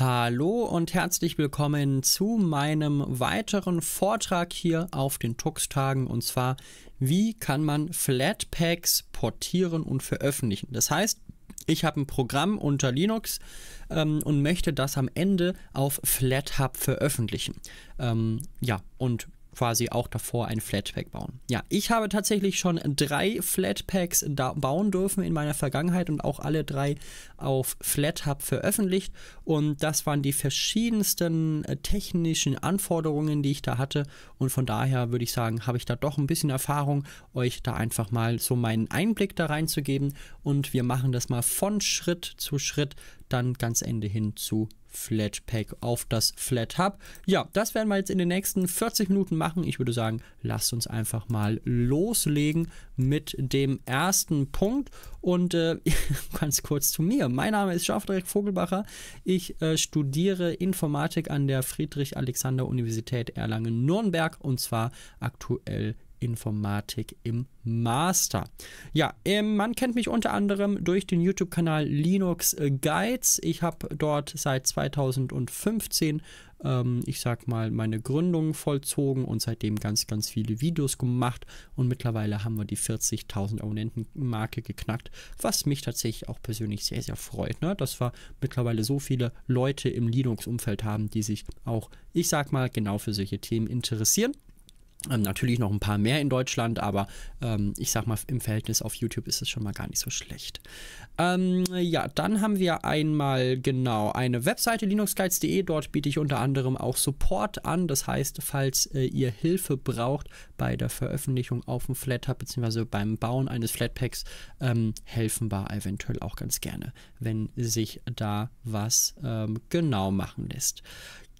Hallo und herzlich willkommen zu meinem weiteren Vortrag hier auf den Tux-Tagen und zwar, wie kann man Flatpaks portieren und veröffentlichen. Das heißt, ich habe ein Programm unter Linux ähm, und möchte das am Ende auf FlatHub veröffentlichen. Ähm, ja, und quasi auch davor ein Flatpak bauen. Ja, ich habe tatsächlich schon drei Flatpaks bauen dürfen in meiner Vergangenheit und auch alle drei auf FlatHub veröffentlicht und das waren die verschiedensten äh, technischen Anforderungen, die ich da hatte und von daher würde ich sagen, habe ich da doch ein bisschen Erfahrung, euch da einfach mal so meinen Einblick da reinzugeben und wir machen das mal von Schritt zu Schritt dann ganz Ende hin zu Flatpak auf das Flat Hub. Ja, das werden wir jetzt in den nächsten 40 Minuten machen. Ich würde sagen, lasst uns einfach mal loslegen mit dem ersten Punkt. Und äh, ganz kurz zu mir. Mein Name ist Schafdreck Vogelbacher. Ich äh, studiere Informatik an der Friedrich-Alexander-Universität Erlangen-Nürnberg und zwar aktuell Informatik im Master. Ja, ähm, man kennt mich unter anderem durch den YouTube-Kanal Linux äh, Guides. Ich habe dort seit 2015, ähm, ich sag mal, meine Gründung vollzogen und seitdem ganz, ganz viele Videos gemacht. Und mittlerweile haben wir die 40.000 Abonnenten-Marke geknackt, was mich tatsächlich auch persönlich sehr, sehr freut, ne? dass wir mittlerweile so viele Leute im Linux-Umfeld haben, die sich auch, ich sag mal, genau für solche Themen interessieren. Ähm, natürlich noch ein paar mehr in Deutschland, aber ähm, ich sag mal, im Verhältnis auf YouTube ist es schon mal gar nicht so schlecht. Ähm, ja, dann haben wir einmal genau eine Webseite linuxguides.de. Dort biete ich unter anderem auch Support an. Das heißt, falls äh, ihr Hilfe braucht bei der Veröffentlichung auf dem Flathub bzw. beim Bauen eines Flatpaks, ähm, helfen wir eventuell auch ganz gerne, wenn sich da was ähm, genau machen lässt.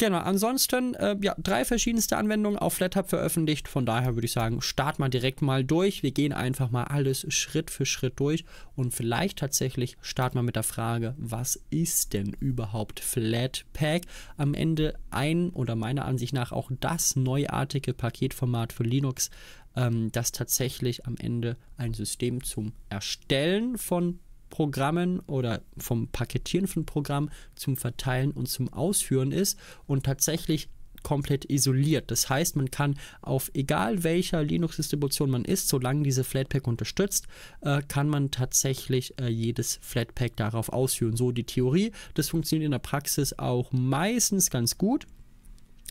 Genau, ansonsten äh, ja, drei verschiedenste Anwendungen auf FlatHub veröffentlicht. Von daher würde ich sagen, starten wir direkt mal durch. Wir gehen einfach mal alles Schritt für Schritt durch und vielleicht tatsächlich starten wir mit der Frage, was ist denn überhaupt Flatpak? Am Ende ein oder meiner Ansicht nach auch das neuartige Paketformat für Linux, ähm, das tatsächlich am Ende ein System zum Erstellen von Programmen oder vom Paketieren von Programmen zum Verteilen und zum Ausführen ist und tatsächlich komplett isoliert. Das heißt, man kann auf egal welcher Linux-Distribution man ist, solange diese Flatpak unterstützt, äh, kann man tatsächlich äh, jedes Flatpak darauf ausführen. So die Theorie. Das funktioniert in der Praxis auch meistens ganz gut.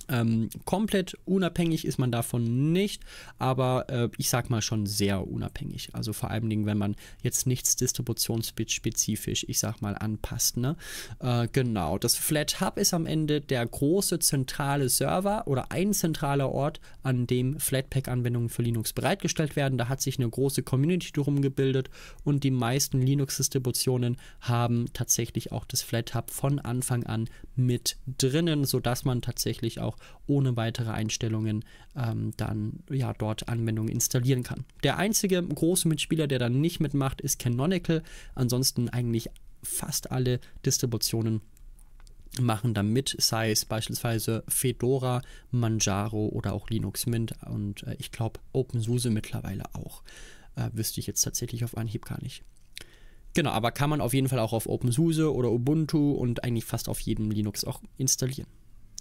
Ähm, komplett unabhängig ist man davon nicht, aber äh, ich sag mal schon sehr unabhängig. Also vor allen Dingen, wenn man jetzt nichts distributionsspezifisch, ich sag mal, anpasst. Ne? Äh, genau, das Flat Hub ist am Ende der große zentrale Server oder ein zentraler Ort, an dem Flatpak-Anwendungen für Linux bereitgestellt werden. Da hat sich eine große Community drum gebildet und die meisten Linux-Distributionen haben tatsächlich auch das Flat Hub von Anfang an mit drinnen, sodass man tatsächlich auch auch ohne weitere Einstellungen ähm, dann ja dort Anwendungen installieren kann. Der einzige große Mitspieler, der dann nicht mitmacht, ist Canonical. Ansonsten eigentlich fast alle Distributionen machen damit, sei es beispielsweise Fedora, Manjaro oder auch Linux Mint und äh, ich glaube OpenSUSE mittlerweile auch. Äh, wüsste ich jetzt tatsächlich auf Anhieb gar nicht. Genau, aber kann man auf jeden Fall auch auf OpenSUSE oder Ubuntu und eigentlich fast auf jedem Linux auch installieren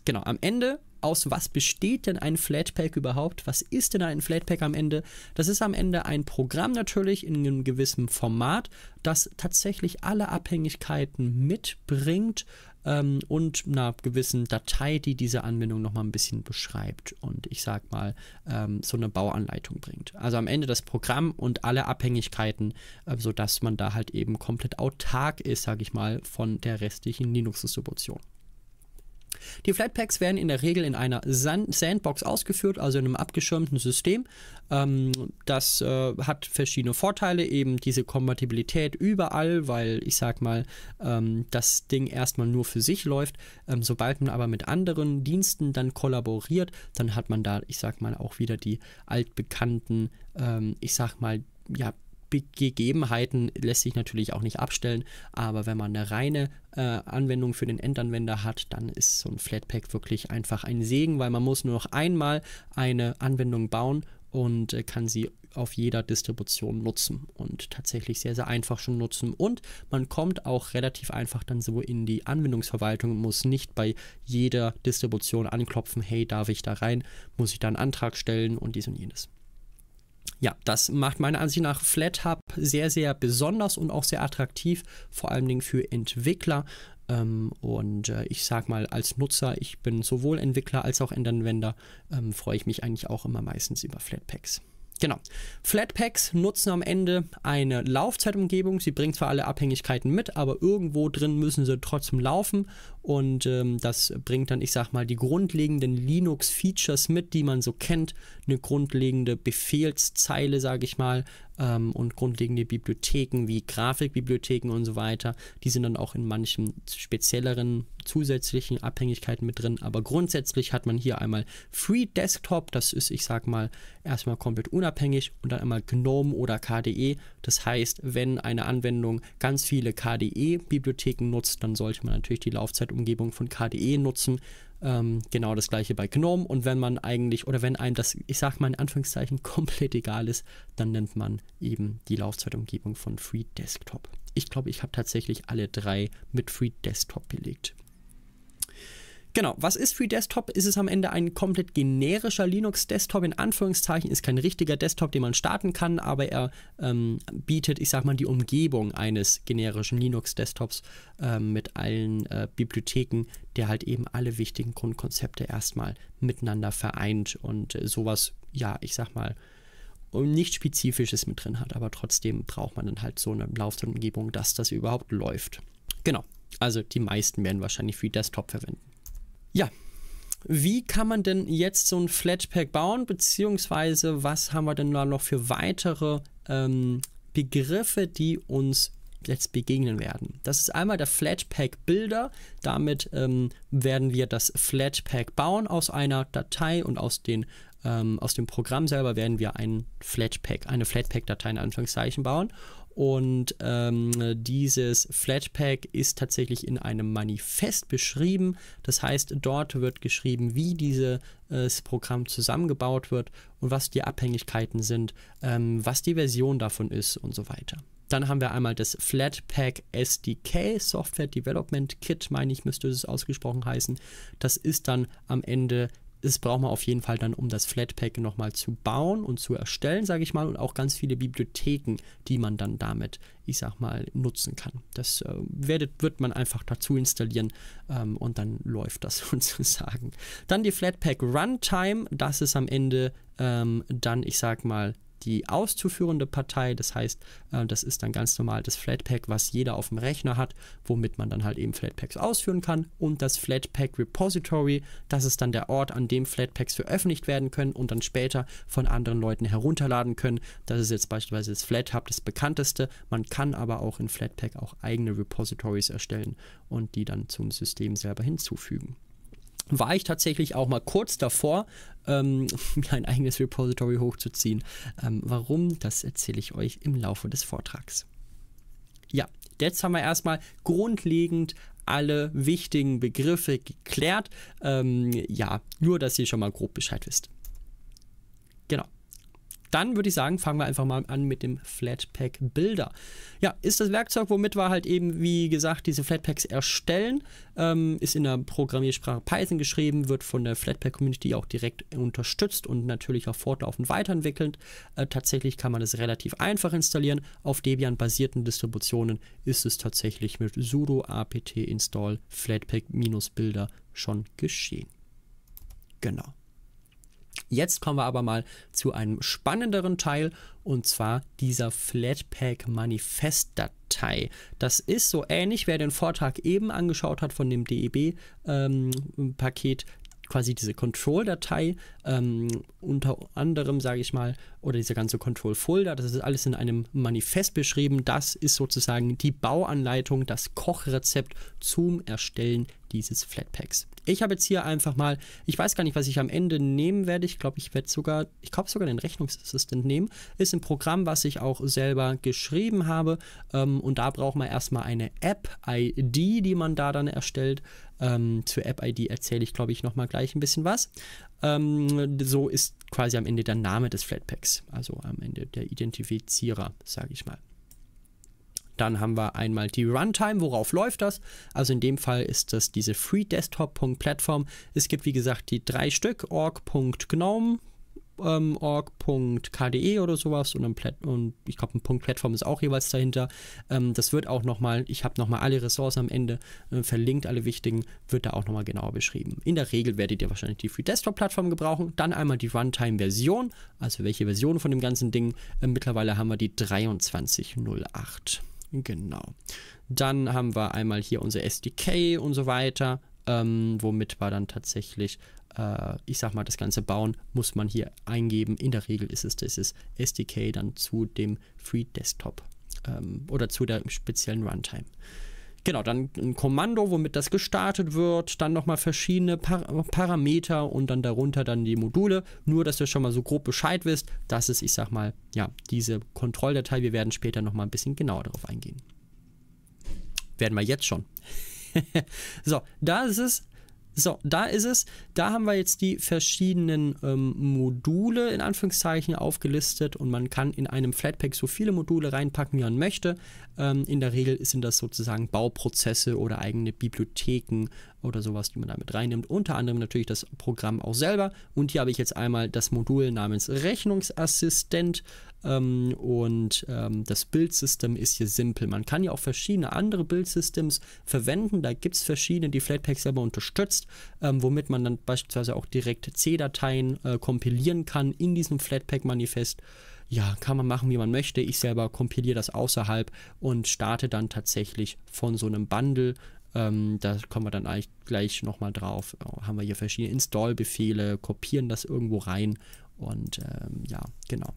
genau, am Ende, aus was besteht denn ein Flatpak überhaupt? Was ist denn ein Flatpak am Ende? Das ist am Ende ein Programm natürlich in einem gewissen Format, das tatsächlich alle Abhängigkeiten mitbringt ähm, und einer gewissen Datei, die diese Anwendung nochmal ein bisschen beschreibt und ich sag mal ähm, so eine Bauanleitung bringt. Also am Ende das Programm und alle Abhängigkeiten, äh, sodass man da halt eben komplett autark ist, sage ich mal, von der restlichen Linux-Distribution. Die Flatpaks werden in der Regel in einer Sandbox ausgeführt, also in einem abgeschirmten System. Ähm, das äh, hat verschiedene Vorteile, eben diese Kompatibilität überall, weil ich sag mal, ähm, das Ding erstmal nur für sich läuft. Ähm, sobald man aber mit anderen Diensten dann kollaboriert, dann hat man da, ich sag mal, auch wieder die altbekannten, ich sag mal, ja, Gegebenheiten lässt sich natürlich auch nicht abstellen, aber wenn man eine reine äh, Anwendung für den Endanwender hat, dann ist so ein Flatpak wirklich einfach ein Segen, weil man muss nur noch einmal eine Anwendung bauen und äh, kann sie auf jeder Distribution nutzen und tatsächlich sehr, sehr einfach schon nutzen. Und man kommt auch relativ einfach dann so in die Anwendungsverwaltung und muss nicht bei jeder Distribution anklopfen, hey, darf ich da rein, muss ich da einen Antrag stellen und dies und jenes ja, das macht meiner Ansicht nach FlatHub sehr, sehr besonders und auch sehr attraktiv, vor allen Dingen für Entwickler. Ähm, und äh, ich sag mal, als Nutzer, ich bin sowohl Entwickler als auch Endanwender, ähm, freue ich mich eigentlich auch immer meistens über Flatpaks. Genau. Flatpaks nutzen am Ende eine Laufzeitumgebung. Sie bringt zwar alle Abhängigkeiten mit, aber irgendwo drin müssen sie trotzdem laufen. Und ähm, das bringt dann, ich sag mal, die grundlegenden Linux-Features mit, die man so kennt. Eine grundlegende Befehlszeile, sage ich mal, ähm, und grundlegende Bibliotheken wie Grafikbibliotheken und so weiter. Die sind dann auch in manchen spezielleren zusätzlichen Abhängigkeiten mit drin. Aber grundsätzlich hat man hier einmal Free Desktop, das ist, ich sag mal, erstmal komplett unabhängig und dann einmal GNOME oder KDE. Das heißt, wenn eine Anwendung ganz viele KDE-Bibliotheken nutzt, dann sollte man natürlich die Laufzeit Umgebung von KDE nutzen. Ähm, genau das gleiche bei GNOME. Und wenn man eigentlich, oder wenn einem das, ich sag mal in Anführungszeichen, komplett egal ist, dann nennt man eben die Laufzeitumgebung von Free Desktop. Ich glaube, ich habe tatsächlich alle drei mit Free Desktop belegt. Genau, was ist Free Desktop? Ist es am Ende ein komplett generischer Linux-Desktop, in Anführungszeichen, ist kein richtiger Desktop, den man starten kann, aber er ähm, bietet, ich sag mal, die Umgebung eines generischen Linux-Desktops äh, mit allen äh, Bibliotheken, der halt eben alle wichtigen Grundkonzepte erstmal miteinander vereint und äh, sowas, ja, ich sag mal, nicht spezifisches mit drin hat, aber trotzdem braucht man dann halt so eine Laufzeitumgebung, dass das überhaupt läuft. Genau, also die meisten werden wahrscheinlich Free Desktop verwenden. Ja, wie kann man denn jetzt so ein Flatpak bauen, beziehungsweise was haben wir denn da noch für weitere ähm, Begriffe, die uns jetzt begegnen werden. Das ist einmal der Flatpak Builder. Damit ähm, werden wir das Flatpak bauen aus einer Datei und aus, den, ähm, aus dem Programm selber werden wir ein Flatpak, eine Flatpak-Datei in Anführungszeichen bauen. Und ähm, dieses Flatpak ist tatsächlich in einem Manifest beschrieben. Das heißt, dort wird geschrieben, wie dieses äh, Programm zusammengebaut wird und was die Abhängigkeiten sind, ähm, was die Version davon ist und so weiter. Dann haben wir einmal das Flatpak SDK, Software Development Kit, meine ich, müsste es ausgesprochen heißen. Das ist dann am Ende das braucht man auf jeden Fall dann, um das Flatpak nochmal zu bauen und zu erstellen, sage ich mal, und auch ganz viele Bibliotheken, die man dann damit, ich sag mal, nutzen kann. Das äh, werdet, wird man einfach dazu installieren ähm, und dann läuft das sozusagen. Dann die Flatpak Runtime, das ist am Ende ähm, dann, ich sag mal, die auszuführende Partei. Das heißt, äh, das ist dann ganz normal das Flatpak, was jeder auf dem Rechner hat, womit man dann halt eben Flatpaks ausführen kann. Und das Flatpak Repository, das ist dann der Ort, an dem Flatpaks veröffentlicht werden können und dann später von anderen Leuten herunterladen können. Das ist jetzt beispielsweise das FlatHub das bekannteste. Man kann aber auch in Flatpak auch eigene Repositories erstellen und die dann zum System selber hinzufügen war ich tatsächlich auch mal kurz davor, ähm, mir eigenes Repository hochzuziehen. Ähm, warum, das erzähle ich euch im Laufe des Vortrags. Ja, jetzt haben wir erstmal grundlegend alle wichtigen Begriffe geklärt. Ähm, ja, nur, dass ihr schon mal grob Bescheid wisst. Genau dann würde ich sagen, fangen wir einfach mal an mit dem Flatpak Builder. Ja, ist das Werkzeug, womit wir halt eben, wie gesagt, diese Flatpaks erstellen. Ähm, ist in der Programmiersprache Python geschrieben, wird von der Flatpak Community auch direkt unterstützt und natürlich auch fortlaufend weiterentwickelt. Äh, tatsächlich kann man es relativ einfach installieren. Auf Debian-basierten Distributionen ist es tatsächlich mit sudo apt install flatpak-builder schon geschehen. Genau. Jetzt kommen wir aber mal zu einem spannenderen Teil und zwar dieser Flatpak Manifest Datei. Das ist so ähnlich, wer den Vortrag eben angeschaut hat von dem DEB ähm, Paket, quasi diese Control-Datei ähm, unter anderem, sage ich mal, oder diese ganze Control-Folder, das ist alles in einem Manifest beschrieben. Das ist sozusagen die Bauanleitung, das Kochrezept zum Erstellen dieses Flatpaks. Ich habe jetzt hier einfach mal, ich weiß gar nicht, was ich am Ende nehmen werde. Ich glaube, ich werde sogar, ich glaube sogar den Rechnungsassistent nehmen. Ist ein Programm, was ich auch selber geschrieben habe. Ähm, und da braucht man erstmal eine App-ID, die man da dann erstellt. Ähm, zu App-ID erzähle ich, glaube ich, nochmal gleich ein bisschen was. Ähm, so ist quasi am Ende der Name des Flatpaks, also am Ende der Identifizierer, sage ich mal. Dann haben wir einmal die Runtime, worauf läuft das? Also in dem Fall ist das diese Free freedesktop.platform. Es gibt wie gesagt die drei Stück, org.gnome, ähm, org.kde oder sowas und, dann und ich glaube, ein Punkt Plattform ist auch jeweils dahinter. Ähm, das wird auch nochmal, ich habe nochmal alle Ressourcen am Ende äh, verlinkt, alle wichtigen, wird da auch nochmal genauer beschrieben. In der Regel werdet ihr wahrscheinlich die Free Desktop Plattform gebrauchen, dann einmal die Runtime-Version, also welche Version von dem ganzen Ding. Äh, mittlerweile haben wir die 2308. Genau. Dann haben wir einmal hier unser SDK und so weiter ähm, womit man dann tatsächlich, äh, ich sag mal, das ganze Bauen muss man hier eingeben. In der Regel ist es dieses SDK dann zu dem Free Desktop ähm, oder zu der speziellen Runtime. Genau, dann ein Kommando, womit das gestartet wird, dann nochmal verschiedene Par Parameter und dann darunter dann die Module. Nur, dass du schon mal so grob Bescheid wisst, das ist, ich sag mal, ja, diese Kontrolldatei. Wir werden später nochmal ein bisschen genauer darauf eingehen. Werden wir jetzt schon. so, da ist es. So, da ist es. Da haben wir jetzt die verschiedenen ähm, Module in Anführungszeichen aufgelistet und man kann in einem Flatpak so viele Module reinpacken, wie man möchte. Ähm, in der Regel sind das sozusagen Bauprozesse oder eigene Bibliotheken oder sowas, die man damit reinnimmt. Unter anderem natürlich das Programm auch selber. Und hier habe ich jetzt einmal das Modul namens Rechnungsassistent ähm, und ähm, das Build-System ist hier simpel. Man kann ja auch verschiedene andere Build-Systems verwenden. Da gibt es verschiedene, die Flatpak selber unterstützt, ähm, womit man dann beispielsweise auch direkt C-Dateien äh, kompilieren kann in diesem Flatpak-Manifest. Ja, kann man machen, wie man möchte. Ich selber kompiliere das außerhalb und starte dann tatsächlich von so einem Bundle ähm, da kommen wir dann eigentlich gleich nochmal drauf. Oh, haben wir hier verschiedene Install-Befehle, kopieren das irgendwo rein und ähm, ja, genau.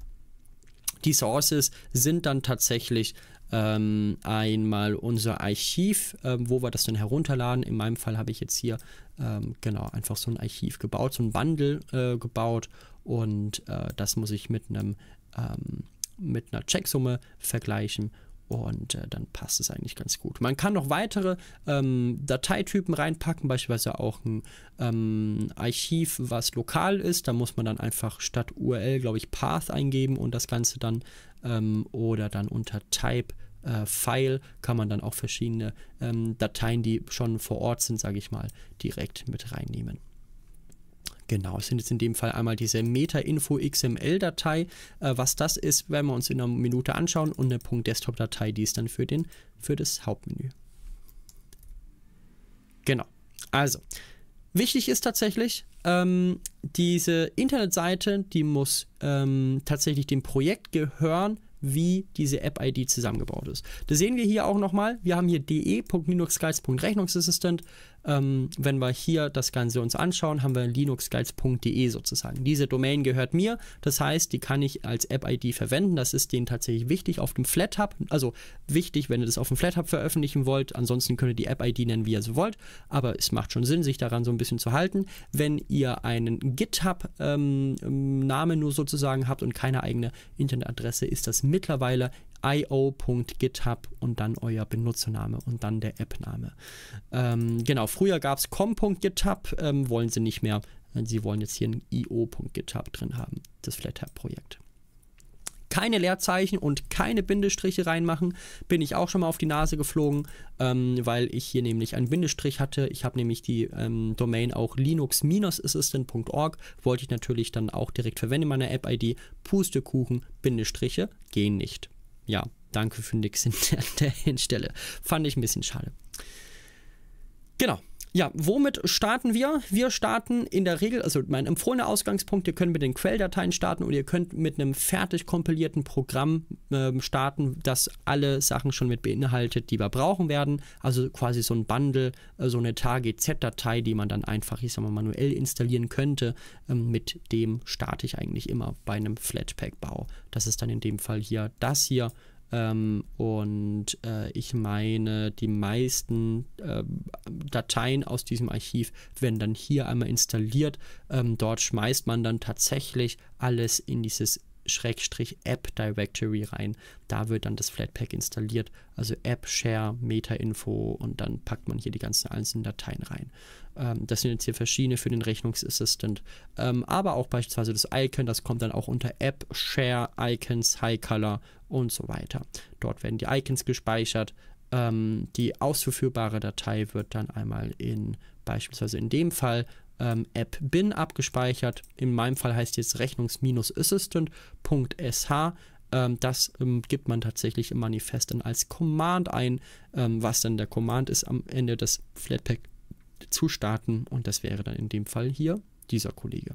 Die Sources sind dann tatsächlich ähm, einmal unser Archiv, ähm, wo wir das dann herunterladen. In meinem Fall habe ich jetzt hier ähm, genau einfach so ein Archiv gebaut, so ein Wandel äh, gebaut und äh, das muss ich mit einem ähm, mit einer Checksumme vergleichen und äh, dann passt es eigentlich ganz gut. Man kann noch weitere ähm, Dateitypen reinpacken, beispielsweise auch ein ähm, Archiv, was lokal ist. Da muss man dann einfach statt URL, glaube ich, Path eingeben und das Ganze dann ähm, oder dann unter Type. Äh, File kann man dann auch verschiedene ähm, Dateien, die schon vor Ort sind, sage ich mal, direkt mit reinnehmen. Genau, es sind jetzt in dem Fall einmal diese Meta-Info-XML-Datei. Äh, was das ist, werden wir uns in einer Minute anschauen und eine .desktop-Datei, die ist dann für, den, für das Hauptmenü. Genau, also wichtig ist tatsächlich, ähm, diese Internetseite, die muss ähm, tatsächlich dem Projekt gehören, wie diese App-ID zusammengebaut ist. Das sehen wir hier auch nochmal. Wir haben hier de.linuxguides.rechnungsassistent. Ähm, wenn wir hier das Ganze uns anschauen, haben wir linuxguides.de sozusagen. Diese Domain gehört mir, das heißt, die kann ich als App-ID verwenden. Das ist denen tatsächlich wichtig auf dem FlatHub. Also wichtig, wenn ihr das auf dem FlatHub veröffentlichen wollt. Ansonsten könnt ihr die App-ID nennen, wie ihr so wollt. Aber es macht schon Sinn, sich daran so ein bisschen zu halten. Wenn ihr einen GitHub-Namen ähm, nur sozusagen habt und keine eigene Internetadresse, ist das mittlerweile io.github und dann euer Benutzername und dann der Appname. Ähm, genau, früher gab es com.github, ähm, wollen sie nicht mehr. Sie wollen jetzt hier ein io.github drin haben, das FlatHub-Projekt keine Leerzeichen und keine Bindestriche reinmachen, bin ich auch schon mal auf die Nase geflogen, ähm, weil ich hier nämlich einen Bindestrich hatte. Ich habe nämlich die ähm, Domain auch linux-assistant.org, wollte ich natürlich dann auch direkt verwenden in meiner App-ID. Pustekuchen, Bindestriche gehen nicht ja, danke für nix an der Stelle. Fand ich ein bisschen schade. Genau. Ja, womit starten wir? Wir starten in der Regel, also mein empfohlener Ausgangspunkt, ihr könnt mit den Quelldateien starten oder ihr könnt mit einem fertig kompilierten Programm ähm, starten, das alle Sachen schon mit beinhaltet, die wir brauchen werden. Also quasi so ein Bundle, äh, so eine Target-Z-Datei, die man dann einfach, ich sag mal, manuell installieren könnte. Ähm, mit dem starte ich eigentlich immer bei einem Flatpak-Bau. Das ist dann in dem Fall hier das hier. Ähm, und äh, ich meine, die meisten äh, Dateien aus diesem Archiv werden dann hier einmal installiert. Ähm, dort schmeißt man dann tatsächlich alles in dieses Schrägstrich App Directory rein. Da wird dann das Flatpak installiert, also App, Share, Meta-Info und dann packt man hier die ganzen einzelnen Dateien rein. Ähm, das sind jetzt hier verschiedene für den Rechnungsassistent, ähm, aber auch beispielsweise das Icon, das kommt dann auch unter App, Share, Icons, High Color und so weiter. Dort werden die Icons gespeichert. Ähm, die ausführbare Datei wird dann einmal in beispielsweise in dem Fall ähm, App bin abgespeichert. In meinem Fall heißt jetzt Rechnungs-Assistant.sh. Ähm, das ähm, gibt man tatsächlich im Manifest dann als Command ein, ähm, was dann der Command ist, am Ende das Flatpak zu starten. Und das wäre dann in dem Fall hier dieser Kollege.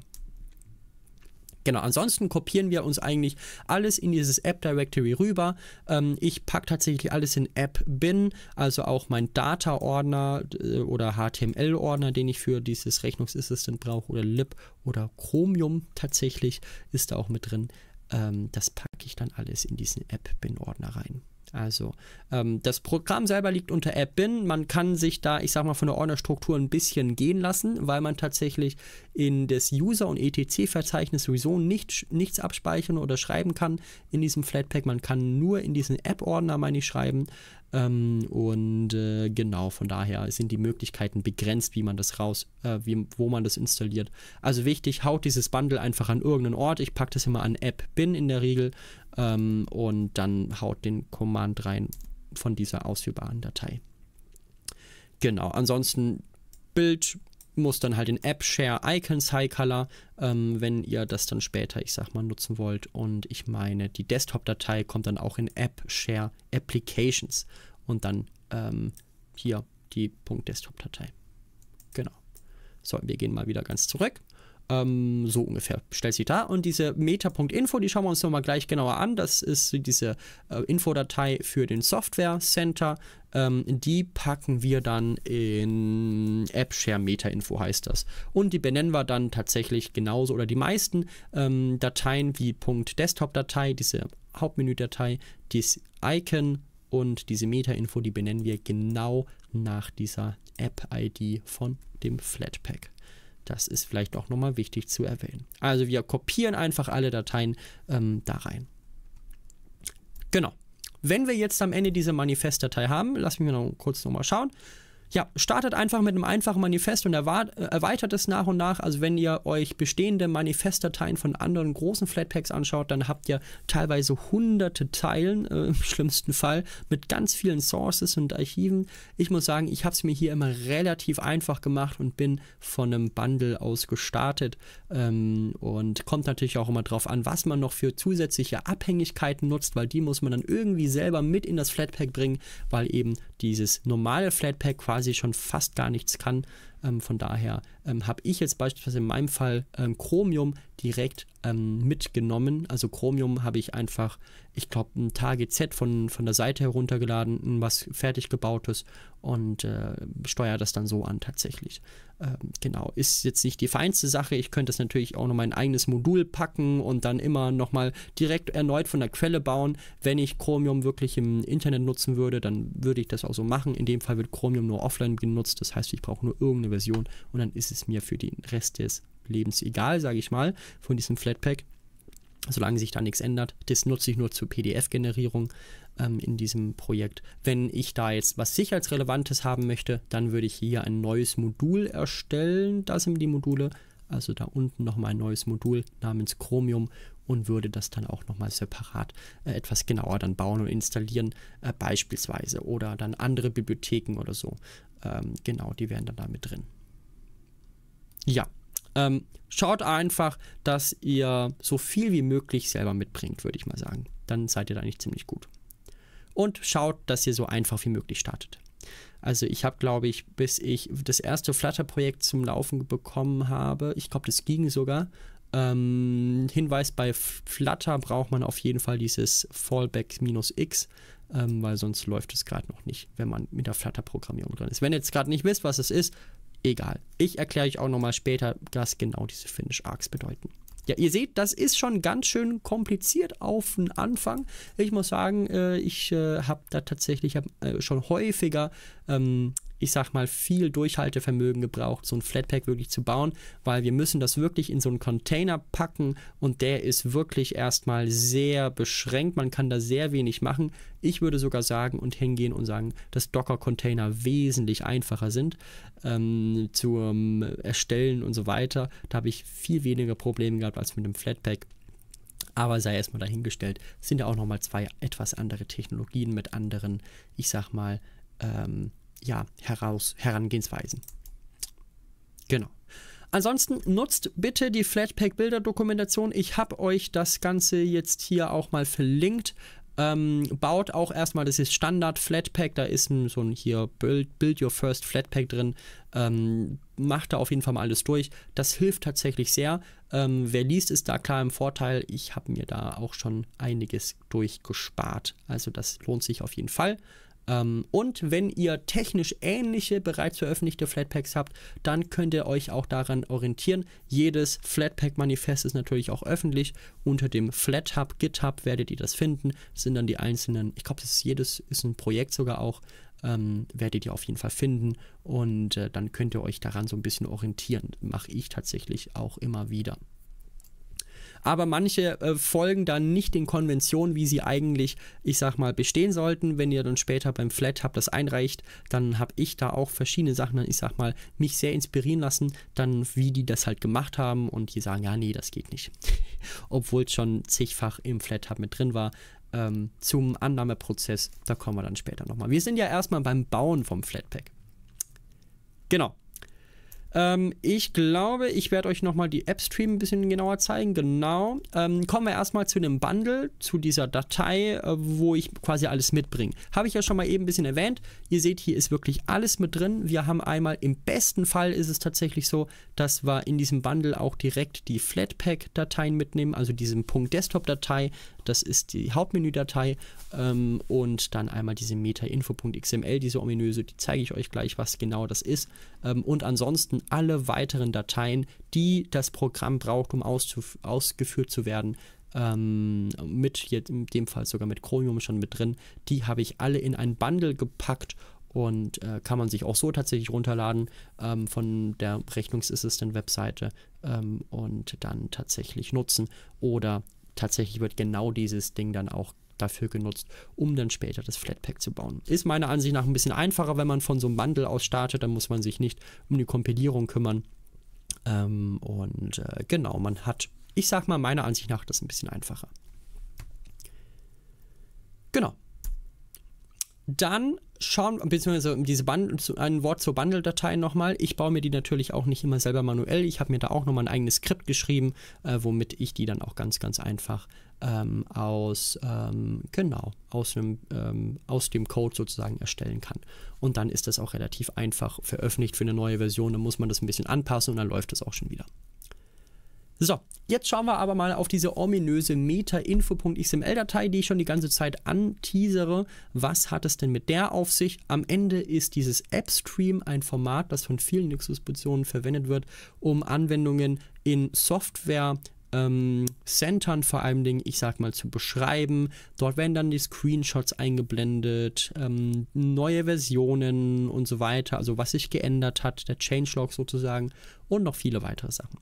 Genau, ansonsten kopieren wir uns eigentlich alles in dieses App Directory rüber. Ähm, ich packe tatsächlich alles in App Bin, also auch mein Data-Ordner äh, oder HTML-Ordner, den ich für dieses Rechnungsassistent brauche oder Lib oder Chromium tatsächlich ist da auch mit drin. Ähm, das packe ich dann alles in diesen App Bin-Ordner rein. Also ähm, das Programm selber liegt unter AppBin. Man kann sich da, ich sag mal, von der Ordnerstruktur ein bisschen gehen lassen, weil man tatsächlich in das User- und ETC-Verzeichnis sowieso nicht, nichts abspeichern oder schreiben kann in diesem Flatpak. Man kann nur in diesen App-Ordner, meine ich, schreiben. Ähm, und äh, genau, von daher sind die Möglichkeiten begrenzt, wie man das raus, äh, wie, wo man das installiert. Also wichtig, haut dieses Bundle einfach an irgendeinen Ort. Ich packe das immer an App Bin in der Regel ähm, und dann haut den Command rein von dieser ausführbaren Datei. Genau, ansonsten Bild muss dann halt in App Share Icons High Color, ähm, wenn ihr das dann später, ich sag mal, nutzen wollt. Und ich meine, die Desktop-Datei kommt dann auch in App Share Applications und dann ähm, hier die .desktop-Datei. Genau. So, wir gehen mal wieder ganz zurück. Ähm, so ungefähr stellt sich da. Und diese meta.info, die schauen wir uns nochmal gleich genauer an. Das ist diese äh, Infodatei für den Software Center. Ähm, die packen wir dann in AppShare Meta Info heißt das. Und die benennen wir dann tatsächlich genauso oder die meisten ähm, Dateien wie .desktop-Datei, diese Hauptmenü-Datei, das Icon und diese Meta-Info, die benennen wir genau nach dieser App-ID von dem Flatpak. Das ist vielleicht auch nochmal wichtig zu erwähnen. Also wir kopieren einfach alle Dateien ähm, da rein. Genau. Wenn wir jetzt am Ende diese Manifestdatei haben, lassen wir noch kurz nochmal schauen ja, startet einfach mit einem einfachen Manifest und äh, erweitert es nach und nach. Also wenn ihr euch bestehende Manifestdateien von anderen großen Flatpaks anschaut, dann habt ihr teilweise hunderte Teilen, äh, im schlimmsten Fall, mit ganz vielen Sources und Archiven. Ich muss sagen, ich habe es mir hier immer relativ einfach gemacht und bin von einem Bundle aus gestartet. Ähm, und kommt natürlich auch immer drauf an, was man noch für zusätzliche Abhängigkeiten nutzt, weil die muss man dann irgendwie selber mit in das Flatpak bringen, weil eben dieses normale Flatpak quasi sie schon fast gar nichts kann, ähm, von daher ähm, habe ich jetzt beispielsweise in meinem Fall ähm, Chromium direkt ähm, mitgenommen. Also Chromium habe ich einfach, ich glaube, ein Target-Set von, von der Seite heruntergeladen, was fertig gebautes und äh, steuere das dann so an tatsächlich. Ähm, genau, ist jetzt nicht die feinste Sache. Ich könnte das natürlich auch noch mein eigenes Modul packen und dann immer nochmal direkt erneut von der Quelle bauen. Wenn ich Chromium wirklich im Internet nutzen würde, dann würde ich das auch so machen. In dem Fall wird Chromium nur offline genutzt, das heißt, ich brauche nur irgendeine Version und dann ist es mir für den Rest des Lebens egal, sage ich mal, von diesem Flatpak. Solange sich da nichts ändert, das nutze ich nur zur PDF-Generierung ähm, in diesem Projekt. Wenn ich da jetzt was Sicherheitsrelevantes haben möchte, dann würde ich hier ein neues Modul erstellen. Da sind die Module also da unten nochmal ein neues Modul namens Chromium und würde das dann auch nochmal separat äh, etwas genauer dann bauen und installieren, äh, beispielsweise. Oder dann andere Bibliotheken oder so. Ähm, genau, die wären dann da mit drin. Ja, ähm, schaut einfach, dass ihr so viel wie möglich selber mitbringt, würde ich mal sagen. Dann seid ihr da nicht ziemlich gut. Und schaut, dass ihr so einfach wie möglich startet. Also ich habe, glaube ich, bis ich das erste Flutter-Projekt zum Laufen bekommen habe, ich glaube, das ging sogar, ähm, Hinweis: Bei Flutter braucht man auf jeden Fall dieses Fallback-X, ähm, weil sonst läuft es gerade noch nicht, wenn man mit der Flutter-Programmierung drin ist. Wenn ihr jetzt gerade nicht wisst, was es ist, egal. Ich erkläre euch auch nochmal später, was genau diese Finish-Arcs bedeuten. Ja, ihr seht, das ist schon ganz schön kompliziert auf den Anfang. Ich muss sagen, äh, ich äh, habe da tatsächlich hab, äh, schon häufiger ähm, ich sag mal, viel Durchhaltevermögen gebraucht, so ein Flatpak wirklich zu bauen, weil wir müssen das wirklich in so einen Container packen und der ist wirklich erstmal sehr beschränkt. Man kann da sehr wenig machen. Ich würde sogar sagen und hingehen und sagen, dass Docker-Container wesentlich einfacher sind ähm, zum Erstellen und so weiter. Da habe ich viel weniger Probleme gehabt als mit dem Flatpak. Aber sei erstmal dahingestellt, sind ja auch nochmal zwei etwas andere Technologien mit anderen, ich sag mal, ähm, ja, heraus, Herangehensweisen. Genau. Ansonsten nutzt bitte die Flatpak-Bilder-Dokumentation. Ich habe euch das Ganze jetzt hier auch mal verlinkt. Ähm, baut auch erstmal, das ist Standard Flatpak, da ist ein, so ein hier Build, Build Your First Flatpak drin. Ähm, macht da auf jeden Fall mal alles durch. Das hilft tatsächlich sehr. Ähm, wer liest, ist da klar im Vorteil. Ich habe mir da auch schon einiges durchgespart. Also das lohnt sich auf jeden Fall. Ähm, und wenn ihr technisch ähnliche bereits veröffentlichte Flatpaks habt, dann könnt ihr euch auch daran orientieren. Jedes Flatpak-Manifest ist natürlich auch öffentlich. Unter dem FlatHub GitHub werdet ihr das finden. Das sind dann die einzelnen, ich glaube, das ist jedes ist ein Projekt sogar auch. Ähm, werdet ihr auf jeden Fall finden und äh, dann könnt ihr euch daran so ein bisschen orientieren. Mache ich tatsächlich auch immer wieder aber manche äh, folgen dann nicht den Konventionen, wie sie eigentlich, ich sag mal, bestehen sollten. Wenn ihr dann später beim Flat Hub das einreicht, dann habe ich da auch verschiedene Sachen, ich sag mal, mich sehr inspirieren lassen, dann wie die das halt gemacht haben und die sagen, ja, nee, das geht nicht. Obwohl es schon zigfach im Flat Hub mit drin war, ähm, zum Annahmeprozess, da kommen wir dann später nochmal. Wir sind ja erstmal beim Bauen vom Flatpak. Genau. Ähm, ich glaube, ich werde euch nochmal die App-Stream ein bisschen genauer zeigen. Genau. Ähm, kommen wir erstmal zu dem Bundle, zu dieser Datei, äh, wo ich quasi alles mitbringe. Habe ich ja schon mal eben ein bisschen erwähnt. Ihr seht, hier ist wirklich alles mit drin. Wir haben einmal, im besten Fall ist es tatsächlich so, dass wir in diesem Bundle auch direkt die Flatpak-Dateien mitnehmen, also diese Punkt Desktop-Datei, das ist die Hauptmenüdatei ähm, und dann einmal diese meta-info.xml, diese ominöse, die zeige ich euch gleich, was genau das ist. Ähm, und ansonsten alle weiteren Dateien, die das Programm braucht, um ausgeführt zu werden, ähm, mit jetzt in dem Fall sogar mit Chromium schon mit drin, die habe ich alle in ein Bundle gepackt und äh, kann man sich auch so tatsächlich runterladen ähm, von der Rechnungsassistent-Webseite ähm, und dann tatsächlich nutzen oder tatsächlich wird genau dieses Ding dann auch dafür genutzt, um dann später das Flatpak zu bauen. Ist meiner Ansicht nach ein bisschen einfacher, wenn man von so einem Bundle aus startet, dann muss man sich nicht um die Kompilierung kümmern. Ähm, und äh, genau, man hat, ich sag mal, meiner Ansicht nach das ein bisschen einfacher. Genau. Dann schauen, beziehungsweise diese ein Wort zur Bundle-Datei nochmal. Ich baue mir die natürlich auch nicht immer selber manuell. Ich habe mir da auch nochmal ein eigenes Skript geschrieben, äh, womit ich die dann auch ganz, ganz einfach ähm, aus, ähm, genau, aus, einem, ähm, aus dem Code sozusagen erstellen kann. Und dann ist das auch relativ einfach veröffentlicht für eine neue Version. Dann muss man das ein bisschen anpassen und dann läuft das auch schon wieder. So, jetzt schauen wir aber mal auf diese ominöse meta-info.xml-Datei, die ich schon die ganze Zeit anteasere. Was hat es denn mit der auf sich? Am Ende ist dieses AppStream ein Format, das von vielen Linux-Distributionen verwendet wird, um Anwendungen in Software ähm, Centern vor allen Dingen, ich sag mal, zu beschreiben. Dort werden dann die Screenshots eingeblendet, ähm, neue Versionen und so weiter, also was sich geändert hat, der Changelog sozusagen und noch viele weitere Sachen.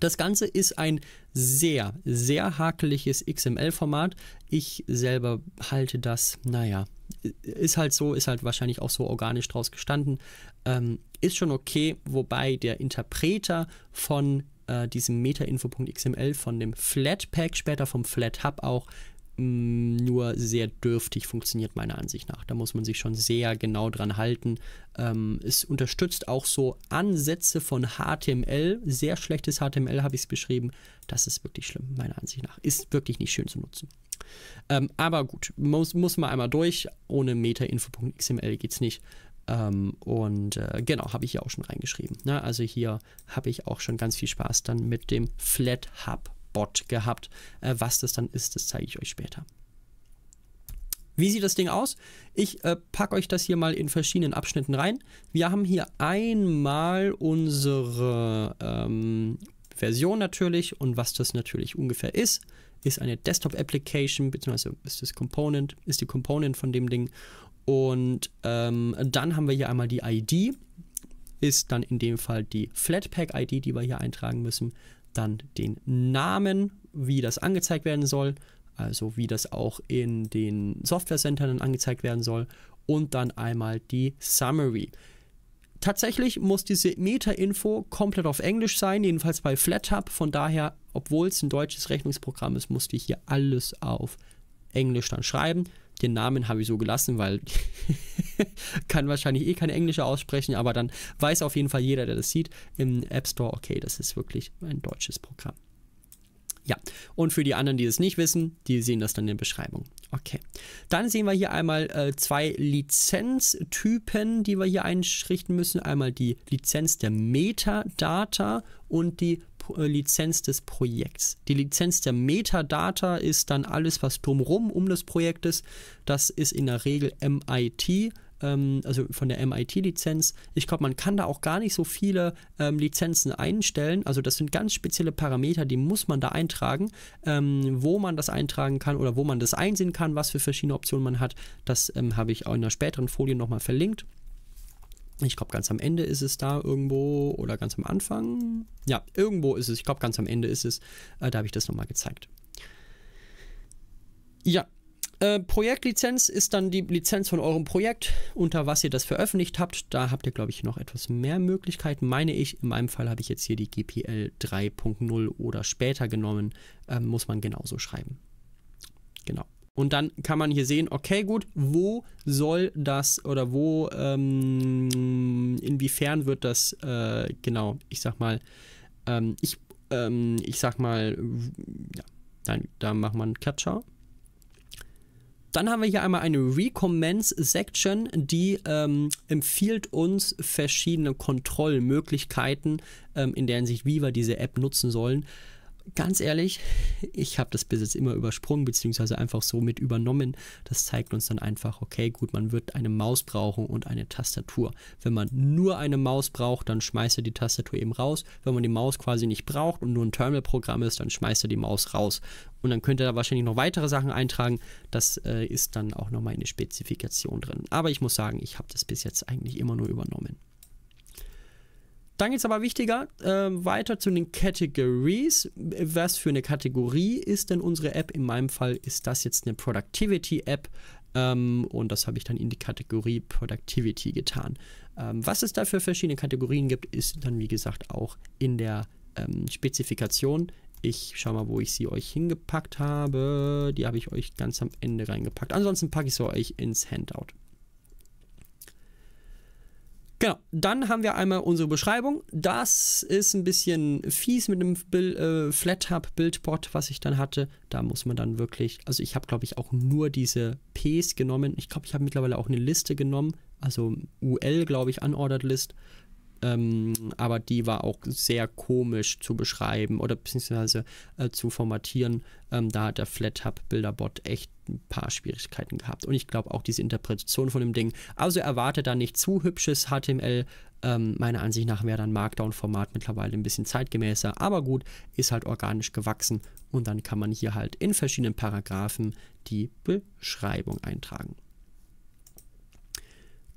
Das Ganze ist ein sehr, sehr hakeliges XML-Format. Ich selber halte das, naja, ist halt so, ist halt wahrscheinlich auch so organisch draus gestanden. Ähm, ist schon okay, wobei der Interpreter von äh, diesem Metainfo.xml, von dem Flatpak, später vom FlatHub auch, hm, nur sehr dürftig funktioniert, meiner Ansicht nach. Da muss man sich schon sehr genau dran halten. Ähm, es unterstützt auch so Ansätze von HTML. Sehr schlechtes HTML habe ich es beschrieben. Das ist wirklich schlimm, meiner Ansicht nach. Ist wirklich nicht schön zu nutzen. Ähm, aber gut, muss, muss man einmal durch. Ohne metainfo.xml geht es nicht. Ähm, und äh, genau, habe ich hier auch schon reingeschrieben. Na, ne? also hier habe ich auch schon ganz viel Spaß dann mit dem Flat Hub. Bot gehabt. Äh, was das dann ist, das zeige ich euch später. Wie sieht das Ding aus? Ich äh, packe euch das hier mal in verschiedenen Abschnitten rein. Wir haben hier einmal unsere ähm, Version natürlich und was das natürlich ungefähr ist, ist eine Desktop-Application, beziehungsweise ist das Component, ist die Component von dem Ding. Und ähm, dann haben wir hier einmal die ID, ist dann in dem Fall die Flatpak-ID, die wir hier eintragen müssen dann den Namen, wie das angezeigt werden soll, also wie das auch in den Software-Centern angezeigt werden soll und dann einmal die Summary. Tatsächlich muss diese Meta-Info komplett auf Englisch sein, jedenfalls bei FlatHub. Von daher, obwohl es ein deutsches Rechnungsprogramm ist, musste ich hier alles auf Englisch dann schreiben. Den Namen habe ich so gelassen, weil kann wahrscheinlich eh kein Englischer aussprechen, aber dann weiß auf jeden Fall jeder, der das sieht, im App Store, okay, das ist wirklich ein deutsches Programm. Ja, und für die anderen, die es nicht wissen, die sehen das dann in der Beschreibung. Okay, dann sehen wir hier einmal äh, zwei Lizenztypen, die wir hier einrichten müssen. Einmal die Lizenz der Metadata und die äh, Lizenz des Projekts. Die Lizenz der Metadata ist dann alles, was drumherum um das Projekt ist. Das ist in der Regel MIT, ähm, also von der MIT-Lizenz. Ich glaube, man kann da auch gar nicht so viele ähm, Lizenzen einstellen. Also das sind ganz spezielle Parameter, die muss man da eintragen. Ähm, wo man das eintragen kann oder wo man das einsehen kann, was für verschiedene Optionen man hat, das ähm, habe ich auch in einer späteren Folie nochmal verlinkt. Ich glaube, ganz am Ende ist es da irgendwo oder ganz am Anfang. Ja, irgendwo ist es. Ich glaube, ganz am Ende ist es. Äh, da habe ich das nochmal gezeigt. Ja, äh, Projektlizenz ist dann die Lizenz von eurem Projekt, unter was ihr das veröffentlicht habt. Da habt ihr, glaube ich, noch etwas mehr Möglichkeiten, meine ich. In meinem Fall habe ich jetzt hier die GPL 3.0 oder später genommen. Äh, muss man genauso schreiben. Genau. Und dann kann man hier sehen, okay, gut, wo soll das oder wo, ähm, inwiefern wird das, äh, genau, ich sag mal, ähm, ich, ähm, ich sag mal, ja, dann, da machen wir einen Klatscher. Dann haben wir hier einmal eine Recommence Section, die ähm, empfiehlt uns verschiedene Kontrollmöglichkeiten, ähm, in der Hinsicht, wie wir diese App nutzen sollen ganz ehrlich, ich habe das bis jetzt immer übersprungen, beziehungsweise einfach so mit übernommen. Das zeigt uns dann einfach, okay, gut, man wird eine Maus brauchen und eine Tastatur. Wenn man nur eine Maus braucht, dann schmeißt er die Tastatur eben raus. Wenn man die Maus quasi nicht braucht und nur ein Terminal-Programm ist, dann schmeißt er die Maus raus. Und dann könnt ihr da wahrscheinlich noch weitere Sachen eintragen. Das äh, ist dann auch nochmal in der Spezifikation drin. Aber ich muss sagen, ich habe das bis jetzt eigentlich immer nur übernommen. Dann geht es aber wichtiger äh, weiter zu den Categories. Was für eine Kategorie ist denn unsere App? In meinem Fall ist das jetzt eine Productivity-App. Ähm, und das habe ich dann in die Kategorie Productivity getan. Ähm, was es da für verschiedene Kategorien gibt, ist dann wie gesagt auch in der ähm, Spezifikation. Ich schaue mal, wo ich sie euch hingepackt habe. Die habe ich euch ganz am Ende reingepackt. Ansonsten packe ich sie euch ins Handout. Genau, dann haben wir einmal unsere Beschreibung. Das ist ein bisschen fies mit dem Bil äh, FlatHub-Bildpot, was ich dann hatte. Da muss man dann wirklich, also ich habe, glaube ich, auch nur diese Ps genommen. Ich glaube, ich habe mittlerweile auch eine Liste genommen, also UL, glaube ich, Unordered List. Ähm, aber die war auch sehr komisch zu beschreiben oder beziehungsweise äh, zu formatieren. Ähm, da hat der FlatHub Bilderbot echt ein paar Schwierigkeiten gehabt. Und ich glaube auch diese Interpretation von dem Ding. Also erwartet da nicht zu hübsches HTML. Ähm, meiner Ansicht nach wäre dann Markdown-Format mittlerweile ein bisschen zeitgemäßer. Aber gut, ist halt organisch gewachsen. Und dann kann man hier halt in verschiedenen Paragraphen die Beschreibung eintragen.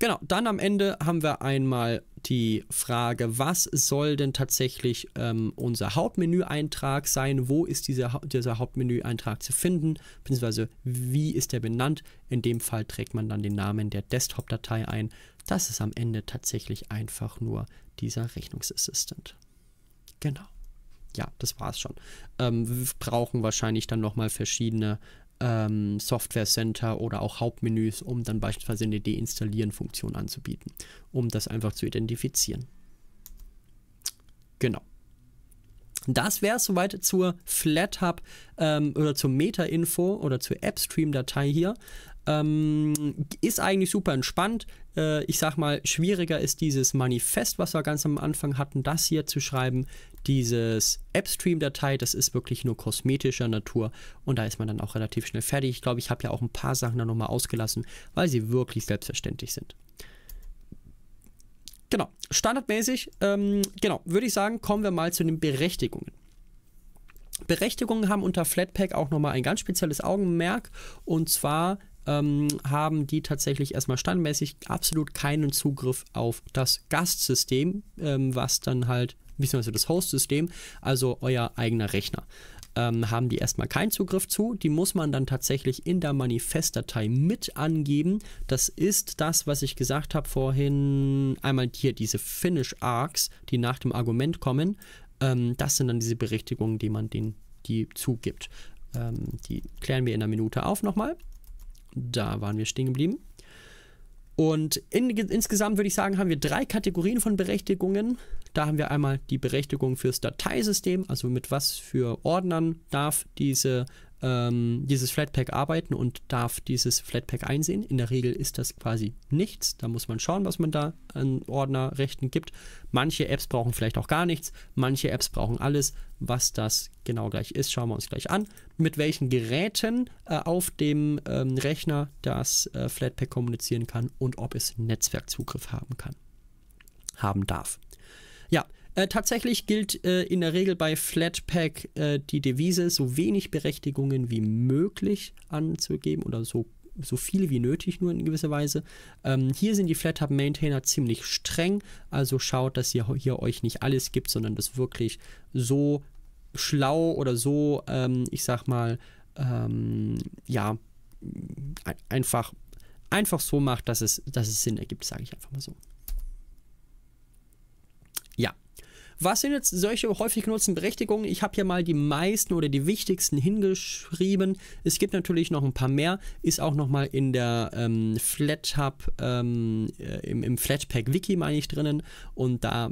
Genau, dann am Ende haben wir einmal die Frage, was soll denn tatsächlich ähm, unser Hauptmenüeintrag sein? Wo ist dieser, dieser Hauptmenüeintrag zu finden? Beziehungsweise wie ist der benannt? In dem Fall trägt man dann den Namen der Desktop-Datei ein. Das ist am Ende tatsächlich einfach nur dieser Rechnungsassistent. Genau. Ja, das war es schon. Ähm, wir brauchen wahrscheinlich dann nochmal verschiedene ähm, Software Center oder auch Hauptmenüs, um dann beispielsweise eine Deinstallieren-Funktion anzubieten, um das einfach zu identifizieren. Genau. Das wäre es soweit zur FlatHub ähm, oder zur Meta-Info oder zur AppStream-Datei hier. Ähm, ist eigentlich super entspannt. Äh, ich sag mal, schwieriger ist dieses Manifest, was wir ganz am Anfang hatten, das hier zu schreiben. Dieses AppStream-Datei, das ist wirklich nur kosmetischer Natur und da ist man dann auch relativ schnell fertig. Ich glaube, ich habe ja auch ein paar Sachen da nochmal ausgelassen, weil sie wirklich selbstverständlich sind. Genau, standardmäßig, ähm, genau, würde ich sagen, kommen wir mal zu den Berechtigungen. Berechtigungen haben unter Flatpak auch nochmal ein ganz spezielles Augenmerk und zwar ähm, haben die tatsächlich erstmal standmäßig absolut keinen Zugriff auf das Gastsystem, ähm, was dann halt, beziehungsweise das Hostsystem, also euer eigener Rechner. Ähm, haben die erstmal keinen Zugriff zu. Die muss man dann tatsächlich in der Manifestdatei mit angeben. Das ist das, was ich gesagt habe vorhin. Einmal hier diese Finish Arcs, die nach dem Argument kommen. Ähm, das sind dann diese Berichtigungen, die man denen die zugibt. Ähm, die klären wir in einer Minute auf nochmal. Da waren wir stehen geblieben. Und in, insgesamt würde ich sagen, haben wir drei Kategorien von Berechtigungen. Da haben wir einmal die Berechtigung fürs Dateisystem, also mit was für Ordnern darf diese ähm, dieses Flatpak arbeiten und darf dieses Flatpak einsehen. In der Regel ist das quasi nichts. Da muss man schauen, was man da an Ordnerrechten gibt. Manche Apps brauchen vielleicht auch gar nichts. Manche Apps brauchen alles. Was das genau gleich ist, schauen wir uns gleich an. Mit welchen Geräten äh, auf dem ähm, Rechner das äh, Flatpak kommunizieren kann und ob es Netzwerkzugriff haben kann, haben darf. Ja, äh, tatsächlich gilt äh, in der Regel bei Flatpak äh, die Devise, so wenig Berechtigungen wie möglich anzugeben oder so, so viele wie nötig nur in gewisser Weise. Ähm, hier sind die FlatHub Maintainer ziemlich streng, also schaut, dass ihr hier euch nicht alles gibt, sondern das wirklich so schlau oder so, ähm, ich sag mal, ähm, ja, einfach, einfach so macht, dass es, dass es Sinn ergibt, sage ich einfach mal so. Was sind jetzt solche häufig genutzten Berechtigungen? Ich habe hier mal die meisten oder die wichtigsten hingeschrieben. Es gibt natürlich noch ein paar mehr, ist auch nochmal in der ähm, FlatHub, ähm, äh, im, im Flatpak-Wiki meine ich drinnen. Und da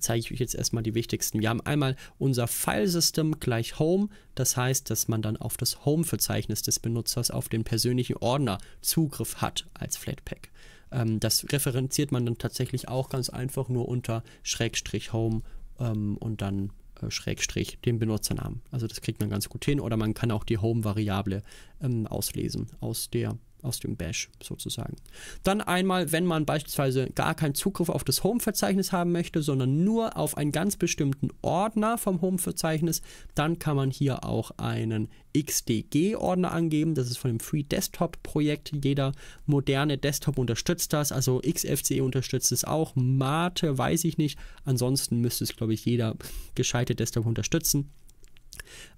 zeige ich euch jetzt erstmal die wichtigsten. Wir haben einmal unser Filesystem gleich Home. Das heißt, dass man dann auf das Home-Verzeichnis des Benutzers auf den persönlichen Ordner Zugriff hat als Flatpak. Ähm, das referenziert man dann tatsächlich auch ganz einfach nur unter Schrägstrich Home ähm, und dann äh, Schrägstrich den Benutzernamen. Also das kriegt man ganz gut hin oder man kann auch die Home-Variable ähm, auslesen aus der aus dem Bash sozusagen. Dann einmal, wenn man beispielsweise gar keinen Zugriff auf das Home-Verzeichnis haben möchte, sondern nur auf einen ganz bestimmten Ordner vom Home-Verzeichnis, dann kann man hier auch einen XDG-Ordner angeben. Das ist von dem Free Desktop-Projekt. Jeder moderne Desktop unterstützt das. Also XFCE unterstützt es auch. Mate weiß ich nicht. Ansonsten müsste es, glaube ich, jeder gescheite Desktop unterstützen.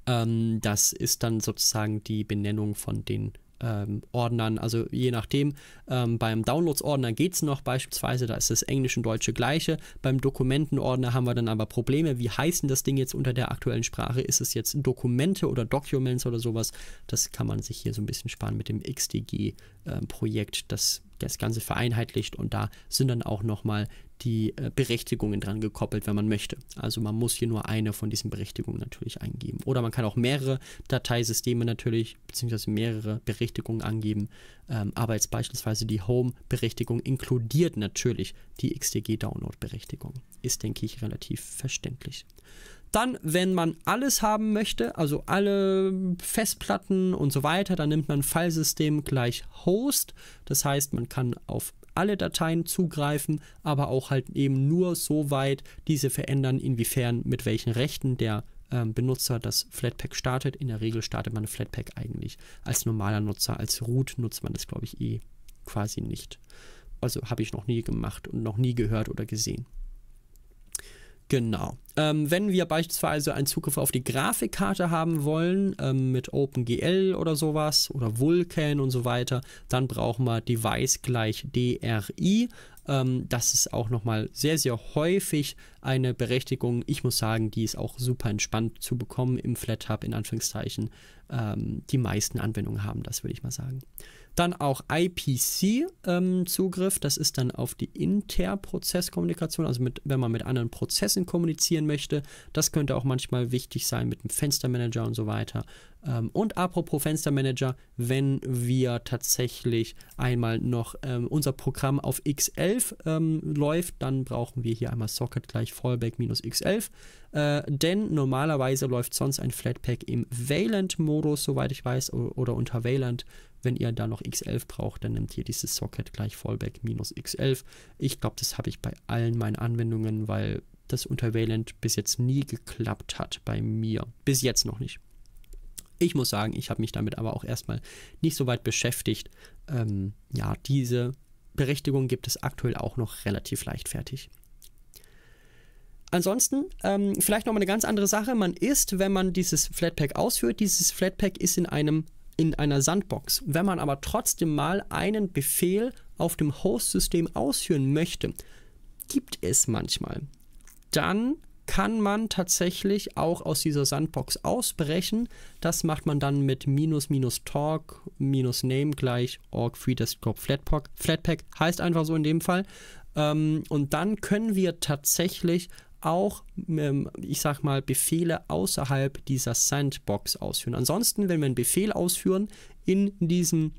Ähm, das ist dann sozusagen die Benennung von den ähm, Ordnern, also je nachdem. Ähm, beim Downloads-Ordner geht es noch beispielsweise, da ist das Englisch und Deutsche gleiche. Beim Dokumenten-Ordner haben wir dann aber Probleme. Wie heißt denn das Ding jetzt unter der aktuellen Sprache? Ist es jetzt Dokumente oder Documents oder sowas? Das kann man sich hier so ein bisschen sparen mit dem XDG-Projekt. Ähm, das das Ganze vereinheitlicht und da sind dann auch nochmal die äh, Berechtigungen dran gekoppelt, wenn man möchte. Also man muss hier nur eine von diesen Berechtigungen natürlich eingeben. Oder man kann auch mehrere Dateisysteme natürlich, beziehungsweise mehrere Berechtigungen angeben. Ähm, aber jetzt beispielsweise die Home-Berechtigung inkludiert natürlich die XDG-Download-Berechtigung. Ist, denke ich, relativ verständlich. Dann, wenn man alles haben möchte, also alle Festplatten und so weiter, dann nimmt man Filesystem gleich Host. Das heißt, man kann auf alle Dateien zugreifen, aber auch halt eben nur so weit diese verändern, inwiefern mit welchen Rechten der ähm, Benutzer das Flatpak startet. In der Regel startet man Flatpak eigentlich als normaler Nutzer. Als Root nutzt man das, glaube ich, eh quasi nicht. Also habe ich noch nie gemacht und noch nie gehört oder gesehen. Genau. Ähm, wenn wir beispielsweise einen Zugriff auf die Grafikkarte haben wollen, ähm, mit OpenGL oder sowas oder Vulkan und so weiter, dann brauchen wir Device gleich DRI. Ähm, das ist auch nochmal sehr, sehr häufig eine Berechtigung. Ich muss sagen, die ist auch super entspannt zu bekommen im FlatHub, in Anführungszeichen. Ähm, die meisten Anwendungen haben das, würde ich mal sagen. Dann auch IPC-Zugriff, ähm, das ist dann auf die Interprozesskommunikation, also mit, wenn man mit anderen Prozessen kommunizieren möchte. Das könnte auch manchmal wichtig sein mit dem Fenstermanager und so weiter. Ähm, und apropos Fenstermanager, wenn wir tatsächlich einmal noch ähm, unser Programm auf X11 ähm, läuft, dann brauchen wir hier einmal Socket gleich Fallback minus X11. Äh, denn normalerweise läuft sonst ein Flatpak im valent modus soweit ich weiß, oder unter Wayland wenn ihr da noch X11 braucht, dann nehmt ihr dieses Socket gleich Fallback minus X11. Ich glaube, das habe ich bei allen meinen Anwendungen, weil das unter Valent bis jetzt nie geklappt hat bei mir. Bis jetzt noch nicht. Ich muss sagen, ich habe mich damit aber auch erstmal nicht so weit beschäftigt. Ähm, ja, diese Berechtigung gibt es aktuell auch noch relativ leichtfertig. Ansonsten, ähm, vielleicht nochmal eine ganz andere Sache. Man ist, wenn man dieses Flatpak ausführt, dieses Flatpak ist in einem in einer Sandbox. Wenn man aber trotzdem mal einen Befehl auf dem Host-System ausführen möchte, gibt es manchmal, dann kann man tatsächlich auch aus dieser Sandbox ausbrechen. Das macht man dann mit minus minus talk minus name gleich org free desktop flatpak. Flatpak heißt einfach so in dem Fall. Ähm, und dann können wir tatsächlich auch, ähm, ich sag mal, Befehle außerhalb dieser Sandbox ausführen. Ansonsten, wenn wir einen Befehl ausführen in diesem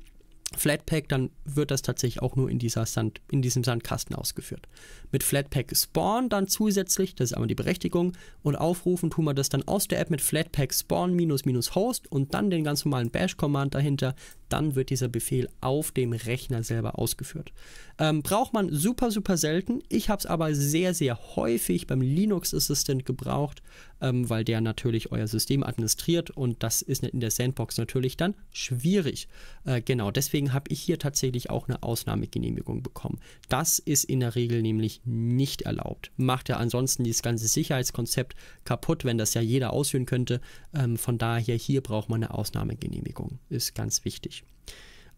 Flatpak, dann wird das tatsächlich auch nur in, dieser Sand, in diesem Sandkasten ausgeführt. Mit Flatpak Spawn dann zusätzlich, das ist aber die Berechtigung, und aufrufen tun wir das dann aus der App mit Flatpak Spawn minus minus Host und dann den ganz normalen Bash-Command dahinter dann wird dieser Befehl auf dem Rechner selber ausgeführt. Ähm, braucht man super, super selten. Ich habe es aber sehr, sehr häufig beim Linux Assistant gebraucht, ähm, weil der natürlich euer System administriert und das ist in der Sandbox natürlich dann schwierig. Äh, genau, deswegen habe ich hier tatsächlich auch eine Ausnahmegenehmigung bekommen. Das ist in der Regel nämlich nicht erlaubt. Macht ja ansonsten dieses ganze Sicherheitskonzept kaputt, wenn das ja jeder ausführen könnte. Ähm, von daher, hier braucht man eine Ausnahmegenehmigung. Ist ganz wichtig.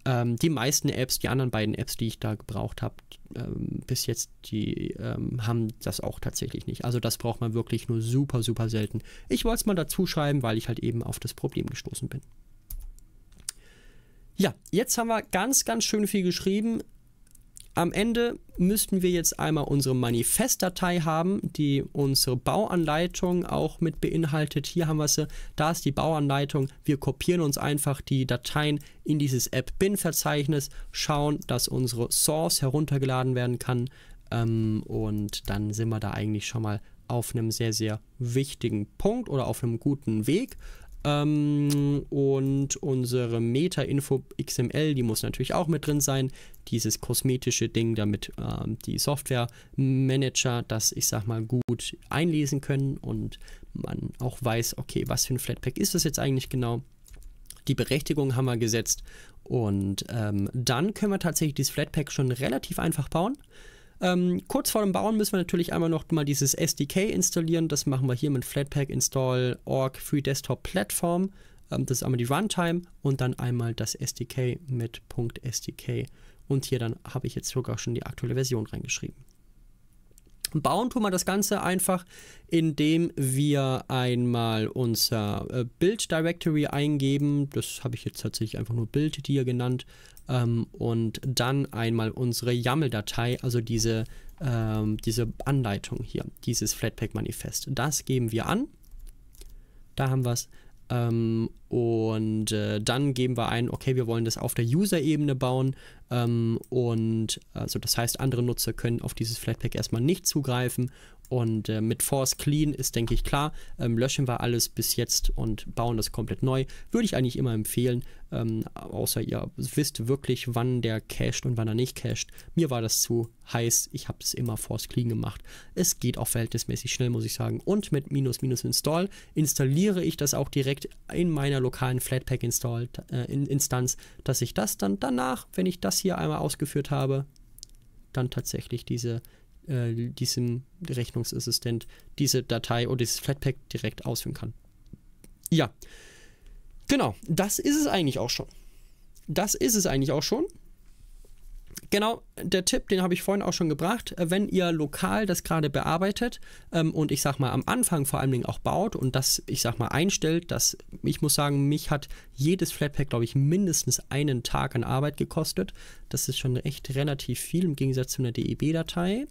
Ähm, die meisten Apps, die anderen beiden Apps, die ich da gebraucht habe, ähm, bis jetzt, die ähm, haben das auch tatsächlich nicht. Also das braucht man wirklich nur super, super selten. Ich wollte es mal dazu schreiben, weil ich halt eben auf das Problem gestoßen bin. Ja, jetzt haben wir ganz, ganz schön viel geschrieben. Am Ende müssten wir jetzt einmal unsere Manifestdatei haben, die unsere Bauanleitung auch mit beinhaltet. Hier haben wir sie, äh, da ist die Bauanleitung. Wir kopieren uns einfach die Dateien in dieses App-Bin-Verzeichnis, schauen, dass unsere Source heruntergeladen werden kann ähm, und dann sind wir da eigentlich schon mal auf einem sehr, sehr wichtigen Punkt oder auf einem guten Weg. Ähm, und unsere Meta-Info XML, die muss natürlich auch mit drin sein. Dieses kosmetische Ding, damit ähm, die Software-Manager das, ich sag mal, gut einlesen können und man auch weiß, okay, was für ein Flatpak ist das jetzt eigentlich genau. Die Berechtigung haben wir gesetzt und ähm, dann können wir tatsächlich dieses Flatpak schon relativ einfach bauen. Ähm, kurz vor dem Bauen müssen wir natürlich einmal noch mal dieses SDK installieren. Das machen wir hier mit Flatpak install org free desktop platform. Ähm, das ist einmal die Runtime und dann einmal das SDK mit .sdk. Und hier dann habe ich jetzt sogar schon die aktuelle Version reingeschrieben. Bauen tun wir das Ganze einfach, indem wir einmal unser äh, Build Directory eingeben. Das habe ich jetzt tatsächlich einfach nur Build dir genannt. Ähm, und dann einmal unsere YAML-Datei, also diese, ähm, diese Anleitung hier, dieses Flatpak-Manifest. Das geben wir an. Da haben wir es. Ähm, und äh, dann geben wir ein, okay, wir wollen das auf der User-Ebene bauen. Ähm, und also das heißt, andere Nutzer können auf dieses Flatpak erstmal nicht zugreifen und äh, mit Force Clean ist, denke ich, klar. Ähm, löschen wir alles bis jetzt und bauen das komplett neu. Würde ich eigentlich immer empfehlen, ähm, außer ihr wisst wirklich, wann der cached und wann er nicht cached. Mir war das zu heiß. Ich habe es immer Force Clean gemacht. Es geht auch verhältnismäßig schnell, muss ich sagen. Und mit minus minus install installiere ich das auch direkt in meiner lokalen Flatpak Install äh, in Instanz, dass ich das dann danach, wenn ich das hier einmal ausgeführt habe, dann tatsächlich diese äh, diesem Rechnungsassistent diese Datei oder dieses Flatpak direkt ausführen kann. Ja, genau, das ist es eigentlich auch schon. Das ist es eigentlich auch schon. Genau, der Tipp, den habe ich vorhin auch schon gebracht. Äh, wenn ihr lokal das gerade bearbeitet ähm, und ich sag mal am Anfang vor allen Dingen auch baut und das, ich sag mal, einstellt, dass ich muss sagen, mich hat jedes Flatpak, glaube ich, mindestens einen Tag an Arbeit gekostet. Das ist schon echt relativ viel im Gegensatz zu einer DEB-Datei.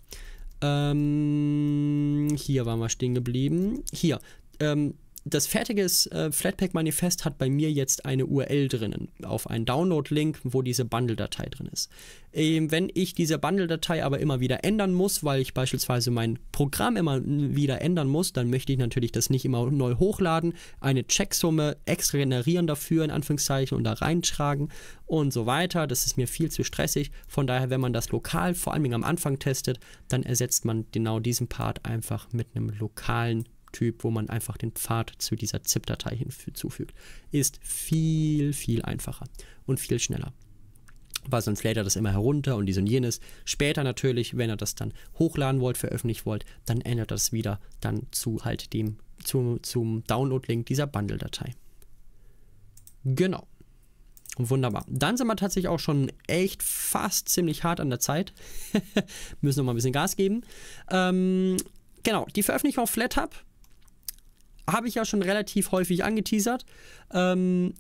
Ähm, hier waren wir stehen geblieben. Hier. Ähm, das fertige äh, Flatpak-Manifest hat bei mir jetzt eine URL drinnen auf einen Download-Link, wo diese Bundle-Datei drin ist. Ähm, wenn ich diese Bundle-Datei aber immer wieder ändern muss, weil ich beispielsweise mein Programm immer wieder ändern muss, dann möchte ich natürlich das nicht immer neu hochladen, eine Checksumme extra generieren dafür, in Anführungszeichen, und da reintragen und so weiter. Das ist mir viel zu stressig. Von daher, wenn man das lokal, vor allem am Anfang testet, dann ersetzt man genau diesen Part einfach mit einem lokalen Typ, wo man einfach den Pfad zu dieser ZIP-Datei hinzufügt. Ist viel, viel einfacher und viel schneller weil sonst lädt er das immer herunter und dies und jenes. Später natürlich, wenn er das dann hochladen wollt, veröffentlicht wollt, dann ändert das wieder dann zu halt dem, zum, zum Download-Link dieser Bundle-Datei. Genau. Wunderbar. Dann sind wir tatsächlich auch schon echt fast ziemlich hart an der Zeit. Müssen noch mal ein bisschen Gas geben. Ähm, genau, die Veröffentlichung auf FlatHub habe ich ja schon relativ häufig angeteasert. Ähm,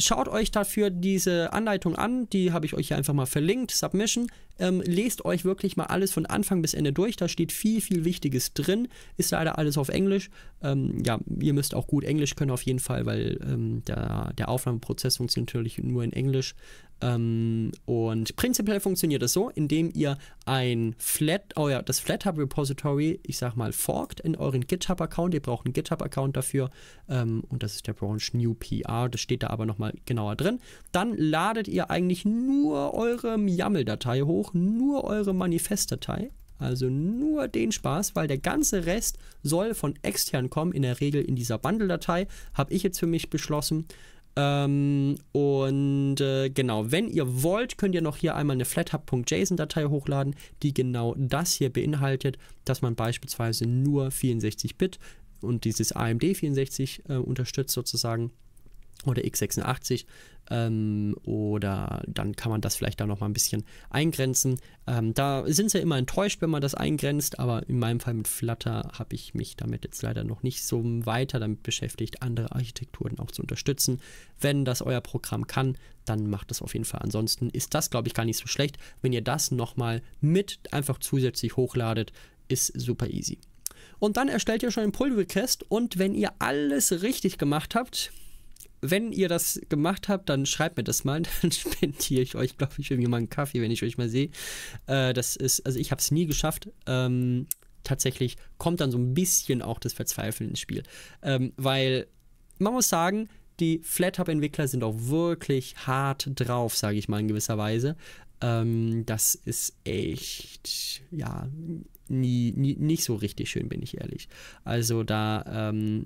schaut euch dafür diese Anleitung an, die habe ich euch hier einfach mal verlinkt, Submission. Ähm, lest euch wirklich mal alles von Anfang bis Ende durch. Da steht viel, viel Wichtiges drin. Ist leider alles auf Englisch. Ähm, ja, ihr müsst auch gut Englisch können auf jeden Fall, weil ähm, der, der Aufnahmeprozess funktioniert natürlich nur in Englisch. Ähm, und prinzipiell funktioniert das so, indem ihr ein Flat, oh ja, das FlatHub Repository, ich sag mal, forkt in euren GitHub-Account. Ihr braucht einen GitHub-Account dafür. Ähm, und das ist der Branch New PR. Das steht da aber nochmal genauer drin. Dann ladet ihr eigentlich nur eure YAML-Datei hoch auch nur eure Manifestdatei. Also nur den Spaß, weil der ganze Rest soll von extern kommen, in der Regel in dieser Bundle-Datei, habe ich jetzt für mich beschlossen. Ähm, und äh, genau, wenn ihr wollt, könnt ihr noch hier einmal eine flathub.json-Datei hochladen, die genau das hier beinhaltet, dass man beispielsweise nur 64-Bit und dieses AMD 64 äh, unterstützt sozusagen oder x86 ähm, oder dann kann man das vielleicht da noch mal ein bisschen eingrenzen. Ähm, da sind sie ja immer enttäuscht, wenn man das eingrenzt, aber in meinem Fall mit Flutter habe ich mich damit jetzt leider noch nicht so weiter damit beschäftigt, andere Architekturen auch zu unterstützen. Wenn das euer Programm kann, dann macht das auf jeden Fall. Ansonsten ist das, glaube ich, gar nicht so schlecht. Wenn ihr das noch mal mit einfach zusätzlich hochladet, ist super easy. Und dann erstellt ihr schon einen Pull-Request und wenn ihr alles richtig gemacht habt, wenn ihr das gemacht habt, dann schreibt mir das mal. Dann spendiere ich euch, glaube ich, irgendwie mal einen Kaffee, wenn ich euch mal sehe. Äh, das ist, also ich habe es nie geschafft. Ähm, tatsächlich kommt dann so ein bisschen auch das Verzweifeln ins Spiel. Ähm, weil man muss sagen, die flat FlatHub-Entwickler sind auch wirklich hart drauf, sage ich mal in gewisser Weise. Ähm, das ist echt, ja, nie, nie, nicht so richtig schön, bin ich ehrlich. Also da ähm,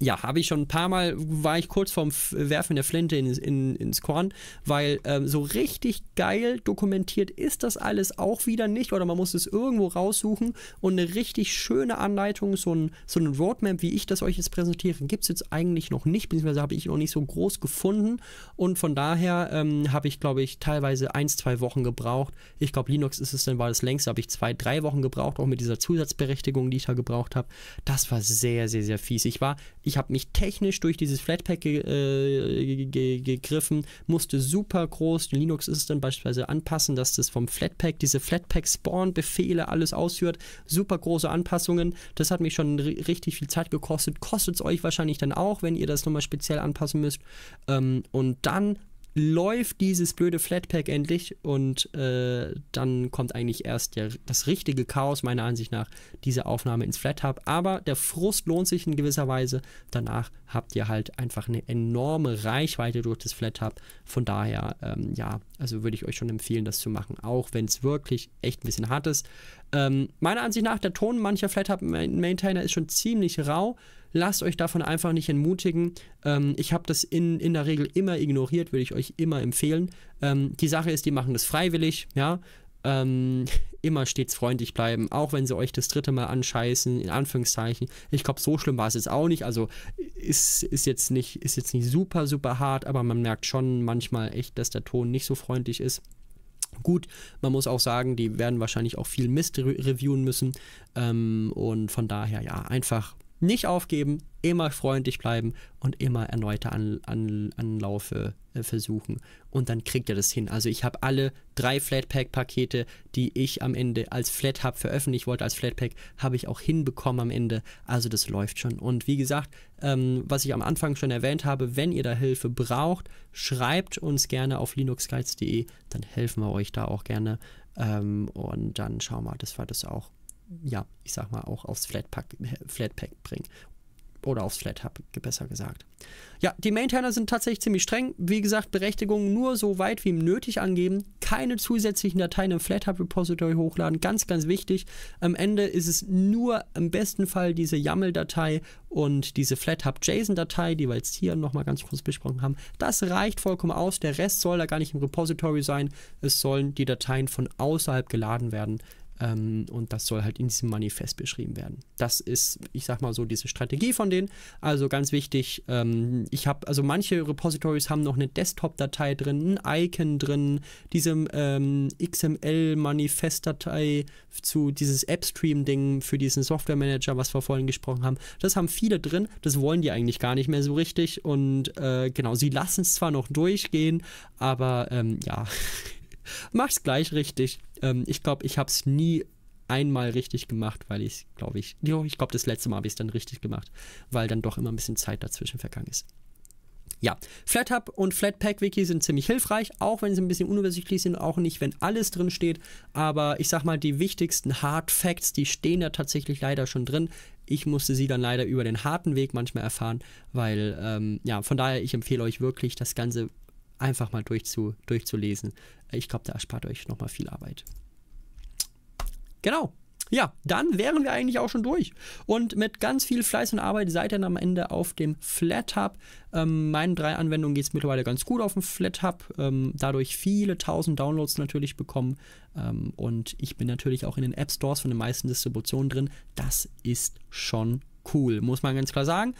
ja, habe ich schon ein paar Mal, war ich kurz vorm Werfen der Flinte in, in, ins Korn, weil ähm, so richtig geil dokumentiert ist das alles auch wieder nicht oder man muss es irgendwo raussuchen und eine richtig schöne Anleitung, so ein, so ein Roadmap, wie ich das euch jetzt präsentiere, gibt es jetzt eigentlich noch nicht, beziehungsweise habe ich noch nicht so groß gefunden und von daher ähm, habe ich, glaube ich, teilweise ein, zwei Wochen gebraucht. Ich glaube, Linux ist es dann, war das längste, habe ich zwei, drei Wochen gebraucht, auch mit dieser Zusatzberechtigung, die ich da gebraucht habe. Das war sehr, sehr, sehr fies. Ich war ich habe mich technisch durch dieses Flatpak ge äh, ge gegriffen, musste super groß den Linux ist dann beispielsweise anpassen, dass das vom Flatpak diese Flatpak Spawn Befehle alles ausführt. Super große Anpassungen. Das hat mich schon richtig viel Zeit gekostet. Kostet es euch wahrscheinlich dann auch, wenn ihr das nochmal speziell anpassen müsst. Ähm, und dann läuft dieses blöde Flatpak endlich und äh, dann kommt eigentlich erst der, das richtige Chaos meiner Ansicht nach, diese Aufnahme ins Flat Hub. Aber der Frust lohnt sich in gewisser Weise. Danach habt ihr halt einfach eine enorme Reichweite durch das Flat Hub. Von daher, ähm, ja, also würde ich euch schon empfehlen, das zu machen, auch wenn es wirklich echt ein bisschen hart ist. Ähm, meiner Ansicht nach, der Ton mancher Flat Hub Maintainer ist schon ziemlich rau. Lasst euch davon einfach nicht entmutigen. Ähm, ich habe das in, in der Regel immer ignoriert, würde ich euch immer empfehlen. Ähm, die Sache ist, die machen das freiwillig, ja. Ähm, immer stets freundlich bleiben, auch wenn sie euch das dritte Mal anscheißen, in Anführungszeichen. Ich glaube, so schlimm war es jetzt auch nicht. Also ist, ist, jetzt nicht, ist jetzt nicht super, super hart, aber man merkt schon manchmal echt, dass der Ton nicht so freundlich ist. Gut, man muss auch sagen, die werden wahrscheinlich auch viel Mist re reviewen müssen. Ähm, und von daher, ja, einfach nicht aufgeben, immer freundlich bleiben und immer erneute An An Anlaufe äh, versuchen. Und dann kriegt ihr das hin. Also ich habe alle drei Flatpak-Pakete, die ich am Ende als Flat Hub veröffentlichen wollte, als Flatpak, habe ich auch hinbekommen am Ende. Also das läuft schon. Und wie gesagt, ähm, was ich am Anfang schon erwähnt habe, wenn ihr da Hilfe braucht, schreibt uns gerne auf linuxguides.de, dann helfen wir euch da auch gerne. Ähm, und dann schauen wir, dass wir das auch ja, ich sag mal, auch aufs Flatpak, Flatpak bringen. Oder aufs Flathub, besser gesagt. Ja, die Maintainer sind tatsächlich ziemlich streng. Wie gesagt, Berechtigungen nur so weit wie nötig angeben. Keine zusätzlichen Dateien im Flathub-Repository hochladen. Ganz, ganz wichtig. Am Ende ist es nur im besten Fall diese YAML-Datei und diese Flathub-JSON-Datei, die wir jetzt hier nochmal ganz kurz besprochen haben. Das reicht vollkommen aus. Der Rest soll da gar nicht im Repository sein. Es sollen die Dateien von außerhalb geladen werden ähm, und das soll halt in diesem Manifest beschrieben werden. Das ist, ich sag mal so, diese Strategie von denen. Also ganz wichtig, ähm, ich habe, also manche Repositories haben noch eine Desktop-Datei drin, ein Icon drin, diese ähm, XML-Manifest-Datei zu dieses App-Stream-Ding für diesen Software-Manager, was wir vorhin gesprochen haben. Das haben viele drin, das wollen die eigentlich gar nicht mehr so richtig. Und äh, genau, sie lassen es zwar noch durchgehen, aber ähm, ja. mach's gleich richtig. Ähm, ich glaube, ich habe es nie einmal richtig gemacht, weil ich, glaube ich, jo, ich glaube, das letzte Mal habe ich es dann richtig gemacht, weil dann doch immer ein bisschen Zeit dazwischen vergangen ist. Ja, FlatHub und Flatpak-Wiki sind ziemlich hilfreich, auch wenn sie ein bisschen unübersichtlich sind, auch nicht, wenn alles drin steht. Aber ich sag mal, die wichtigsten Hard Facts, die stehen da tatsächlich leider schon drin. Ich musste sie dann leider über den harten Weg manchmal erfahren, weil, ähm, ja, von daher, ich empfehle euch wirklich, das Ganze einfach mal durchzu, durchzulesen. Äh, ich glaube, da erspart euch nochmal viel Arbeit. Genau. Ja, dann wären wir eigentlich auch schon durch. Und mit ganz viel Fleiß und Arbeit seid ihr dann am Ende auf dem FlatHub. Ähm, meinen drei Anwendungen geht es mittlerweile ganz gut auf dem FlatHub. Ähm, dadurch viele tausend Downloads natürlich bekommen. Ähm, und ich bin natürlich auch in den App Stores von den meisten Distributionen drin. Das ist schon cool, muss man ganz klar sagen.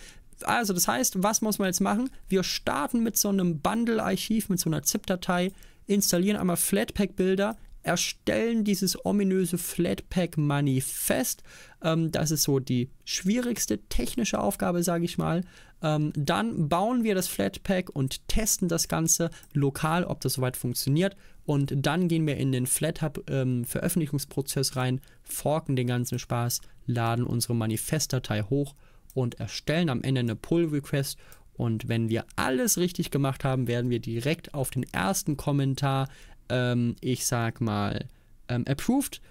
Also das heißt, was muss man jetzt machen? Wir starten mit so einem Bundle-Archiv, mit so einer ZIP-Datei, installieren einmal Flatpak-Bilder, erstellen dieses ominöse Flatpak-Manifest. Ähm, das ist so die schwierigste technische Aufgabe, sage ich mal. Ähm, dann bauen wir das Flatpak und testen das Ganze lokal, ob das soweit funktioniert. Und dann gehen wir in den FlatHub-Veröffentlichungsprozess ähm, rein, forken den ganzen Spaß, laden unsere Manifestdatei hoch und erstellen am Ende eine Pull-Request. Und wenn wir alles richtig gemacht haben, werden wir direkt auf den ersten Kommentar, ähm, ich sag mal, ähm, approved.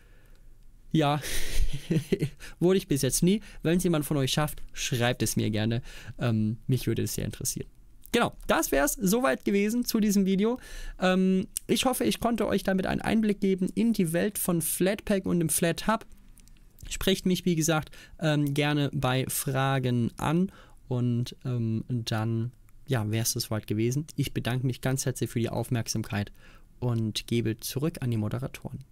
Ja, wurde ich bis jetzt nie. Wenn es jemand von euch schafft, schreibt es mir gerne. Ähm, mich würde es sehr interessieren. Genau, das wäre es soweit gewesen zu diesem Video. Ähm, ich hoffe, ich konnte euch damit einen Einblick geben in die Welt von Flatpak und dem Flat Hub. Sprecht mich, wie gesagt, ähm, gerne bei Fragen an und ähm, dann ja, wäre es das Wort gewesen. Ich bedanke mich ganz herzlich für die Aufmerksamkeit und gebe zurück an die Moderatoren.